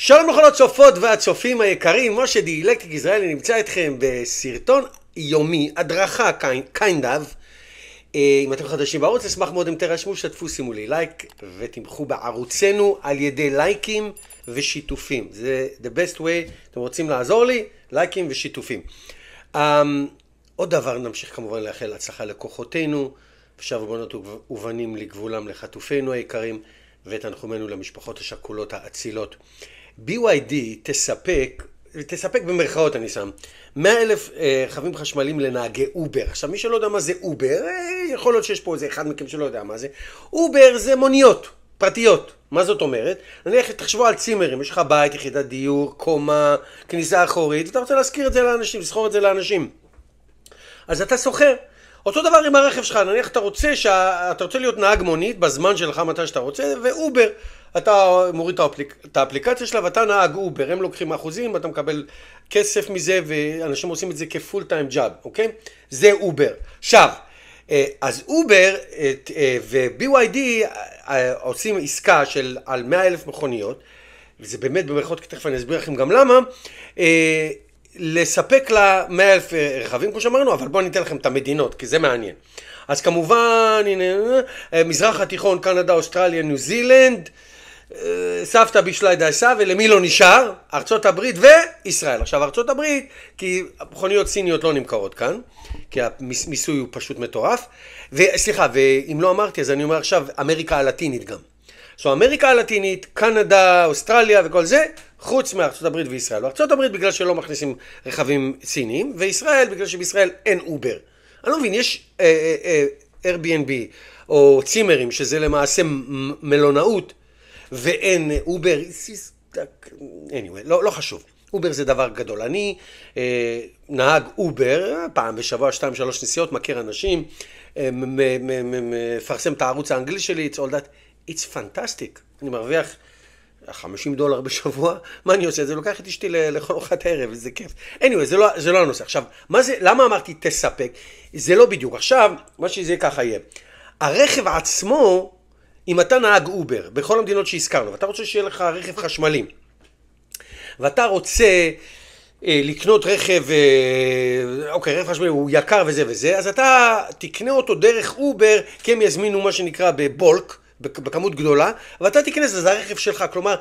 שלום לכל הצופות והצופים היקרים, משה די אלקטריק ישראלי נמצא אתכם בסרטון יומי, הדרכה kind of. אה, אם אתם חדשים בערוץ, אשמח מאוד אם תרשמו, שתפו, שימו לי לייק ותמכו בערוצנו על ידי לייקים ושיתופים. זה the best way, אתם רוצים לעזור לי? לייקים ושיתופים. Um, עוד דבר, נמשיך כמובן לאחל הצלחה לכוחותינו, ושבו בנות ובנים לגבולם לחטופינו היקרים, ותנחומינו למשפחות השכולות האצילות. BYD תספק, תספק במרכאות אני שם, 100 אלף אה, רכבים אה, חשמליים לנהגי אובר. עכשיו, מי שלא יודע מה זה אובר, אה, יכול להיות שיש פה איזה אחד מכם שלא יודע מה זה. אובר זה מוניות פרטיות. מה זאת אומרת? נניח, תחשבו על צימרים, יש לך בית, יחידת דיור, קומה, כניסה אחורית, ואתה רוצה להשכיר את זה לאנשים, לסחור את זה לאנשים. אז אתה שוכר. אותו דבר עם הרכב שלך, נניח אתה רוצה, שה... אתה רוצה להיות נהג מונית בזמן שלך מתי שאתה רוצה, ואובר. אתה מוריד את האפליק, את האפליקציה שלה ואתה נהג אובר, הם לוקחים אחוזים ואתה מקבל כסף מזה ואנשים עושים את זה כפול טיים ג'אב, אוקיי? זה אובר. עכשיו, אה, אז אובר אה, אה, ו-BYD עושים עסקה של על 100 אלף מכוניות, וזה באמת במרכאות, תכף אני אסביר לכם גם למה, לספק לה 100 אלף רכבים כמו שאמרנו, אבל בואו אני אתן לכם את המדינות, כי זה מעניין. אז כמובן, הנה, מזרח התיכון, קנדה, אוסטרליה, ניו זילנד, אה, אה, סבתא בישלה את דייסה, ולמי לא נשאר? ארצות הברית וישראל. עכשיו ארצות הברית, כי מכוניות סיניות לא נמכרות כאן, כי המיסוי הוא פשוט מטורף. וסליחה, ואם לא אמרתי, אז אני אומר עכשיו, אמריקה הלטינית גם. זו so, אמריקה הלטינית, קנדה, אוסטרליה וכל זה, חוץ מארצות הברית וישראל. ארצות הברית בגלל שלא מכניסים רכבים סיניים, וישראל בגלל שבישראל אין אובר. אני לא מבין, יש אה, אה, אה, Airbnb או צימרים, שזה למעשה מלונאות ואין אה, אובר, anyway, לא, לא חשוב. אובר זה דבר גדול. אני אה, נהג אובר, פעם בשבוע, שתיים, שלוש נסיעות, מכיר אנשים, אה, מפרסם את הערוץ האנגלי שלי, it's all that, it's fantastic. אני מרוויח 50 דולר בשבוע, מה אני עושה? זה לוקח את אשתי לכל אורחת ערב, זה כיף. anyway, זה לא, זה לא הנושא. עכשיו, מה זה, למה אמרתי תספק? זה לא בדיוק. עכשיו, מה שזה ככה יהיה. הרכב עצמו, אם אתה נהג אובר בכל המדינות שהזכרנו, ואתה רוצה שיהיה לך רכב חשמלי, ואתה רוצה אה, לקנות רכב, אה, אוקיי, רכב חשמלי הוא יקר וזה וזה, אז אתה תקנה אותו דרך אובר, כי הם יזמינו מה שנקרא בבולק. בכמות גדולה, ואתה תיכנס לזה הרכב שלך, כלומר,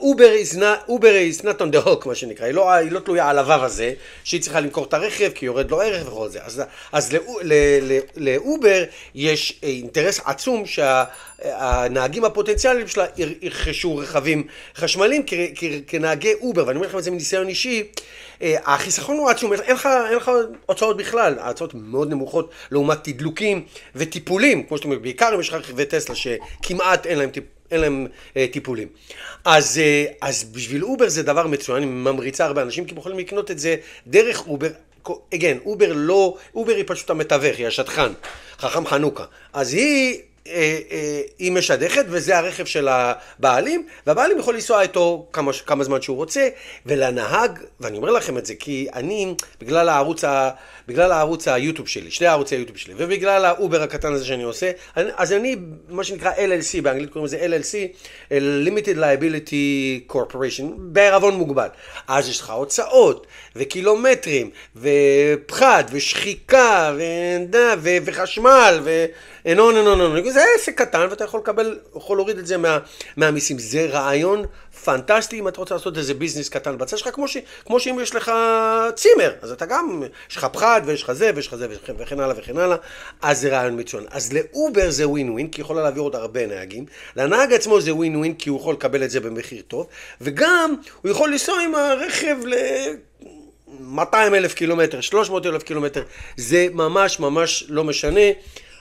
אובר is not, Uber is not on the hook, מה שנקרא, היא לא, היא לא תלויה על הוו הזה, שהיא צריכה למכור את הרכב, כי יורד לו ערך וכל זה. אז, אז לאובר יש אינטרס עצום שהנהגים שה, הפוטנציאליים שלה ירכשו רכבים חשמליים כנהגי אובר, ואני אומר לכם את זה מניסיון אישי. אה, החיסכון הוא עצום, אין לך, אין לך הוצאות בכלל, ההוצאות מאוד נמוכות לעומת תדלוקים וטיפולים, כמו שאתם אומרים, בעיקר אם יש לך רכיבי טסלה שכמעט אין להם אין להם אה, טיפולים. אז, אה, אז בשביל אובר זה דבר מצוין, אני ממריצה הרבה אנשים, כי הם יכולים לקנות את זה דרך אובר. אגן, אובר לא, אובר היא פשוט המתווך, היא השטחן, חכם חנוכה. אז היא אה, אה, היא משדכת וזה הרכב של הבעלים, והבעלים יכול לנסוע איתו כמה, כמה זמן שהוא רוצה, ולנהג, ואני אומר לכם את זה כי אני, בגלל הערוץ, ה, בגלל הערוץ היוטיוב שלי, שני הערוצי היוטיוב שלי, ובגלל האובר הקטן הזה שאני עושה, אני, אז אני, מה שנקרא LLC, באנגלית קוראים לזה LLC, אה, Limited Liability Corporation, בערבון מוגבל. אז יש לך הוצאות, וקילומטרים, ופחת, ושחיקה, ו... וחשמל, ו... and אה, on and on and on. זה עסק קטן ואתה יכול לקבל, יכול להוריד את זה מה, מהמיסים. זה רעיון פנטסטי אם אתה רוצה לעשות איזה ביזנס קטן בצד שלך, כמו, ש, כמו שאם יש לך צימר, אז אתה גם, יש לך פחד ויש לך זה ויש לך זה וכן הלאה וכן הלאה, אז זה רעיון מצוין. אז לאובר זה ווין ווין, כי יכולה להעביר עוד הרבה נהגים, לנהג עצמו זה ווין ווין, כי הוא יכול לקבל את זה במחיר טוב, וגם הוא יכול לנסוע עם הרכב ל... 200 אלף קילומטר, 300 אלף קילומטר, זה ממש ממש לא משנה.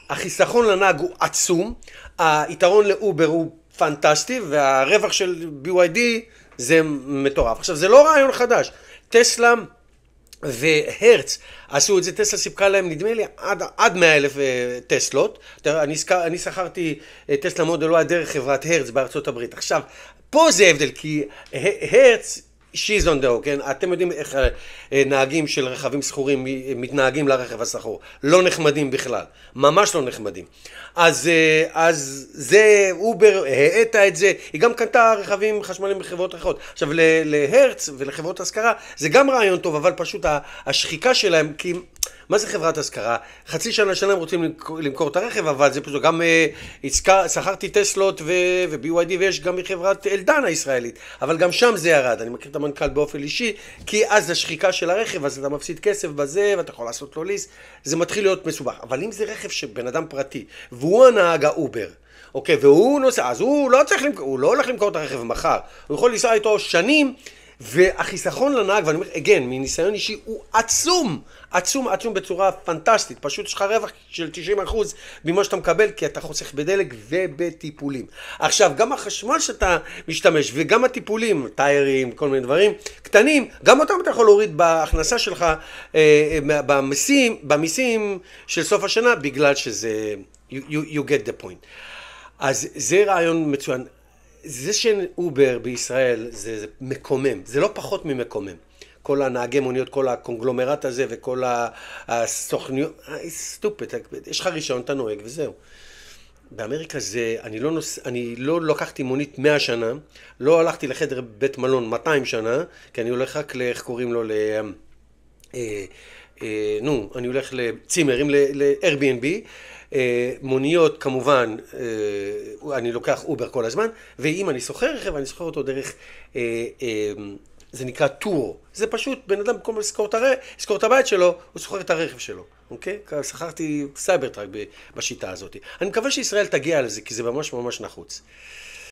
החיסכון לנהג הוא עצום, היתרון לאובר הוא פנטסטי, והרווח של BYD זה מטורף. עכשיו, זה לא רעיון חדש. טסלה והרץ עשו את זה, טסלה סיפקה להם נדמה לי עד, עד 100 אלף אה, טסלות, אני, אני שכרתי אה, טסלה מודל לא היה דרך חברת הרץ בארצות הברית. עכשיו, פה זה הבדל, כי הרץ She's on the כן? אתם יודעים איך אה, נהגים של רכבים שכורים מתנהגים לרכב הסחור. לא נחמדים בכלל. ממש לא נחמדים. אז, אה, אז זה, אובר האטה את זה. היא גם קנתה רכבים חשמליים בחברות אחרות. עכשיו, להרץ ולחברות השכרה זה גם רעיון טוב, אבל פשוט השחיקה שלהם, כי... מה זה חברת השכרה? חצי שנה שלהם רוצים למכור, למכור את הרכב, אבל זה פשוט גם... הזכר, אה, שכרתי טסלות ו-BYD ויש גם מחברת אלדן הישראלית, אבל גם שם זה ירד. אני מכיר את המנכ"ל באופן אישי, כי אז זה שחיקה של הרכב, אז אתה מפסיד כסף בזה, ואתה יכול לעשות לו ליס, זה מתחיל להיות מסובך. אבל אם זה רכב שבן אדם פרטי, והוא הנהג האובר, אוקיי, והוא נוסע, אז הוא לא צריך למכור, הוא לא הולך למכור את הרכב מחר, הוא יכול לנסוע איתו שנים. והחיסכון לנהג, ואני אומר, again, מניסיון אישי, הוא עצום, עצום, עצום בצורה פנטסטית. פשוט יש לך רווח של 90% ממה שאתה מקבל, כי אתה חוסך בדלק ובטיפולים. עכשיו, גם החשמל שאתה משתמש, וגם הטיפולים, טיירים, כל מיני דברים קטנים, גם אותם אתה יכול להוריד בהכנסה שלך, אה, אה במיסים, במיסים של סוף השנה, בגלל שזה, you, you, you get the point. אז זה רעיון מצוין. זה שאין אובר בישראל זה, זה מקומם, זה לא פחות ממקומם. כל הנהגי מוניות, כל הקונגלומרט הזה וכל הסוכניות, סטופט, אה, אה, יש לך רישיון, אתה נוהג וזהו. באמריקה זה, אני לא, נוס, אני לא לקחתי מונית 100 שנה, לא הלכתי לחדר בית מלון 200 שנה, כי אני הולך רק לאיך קוראים לו, ל... אה, אה, נו, אני הולך לצימרים, ל-Airbnb, אה, מוניות כמובן, אה, אני לוקח אובר כל הזמן, ואם אני שוכר רכב, אני שוכר אותו דרך, זה נקרא טור. זה פשוט, בן אדם במקום לזכור את הר... את הבית שלו, הוא שוכר את הרכב שלו, אוקיי? שכרתי סייבר טראק בשיטה הזאת. אני מקווה שישראל תגיע לזה, כי זה ממש ממש נחוץ.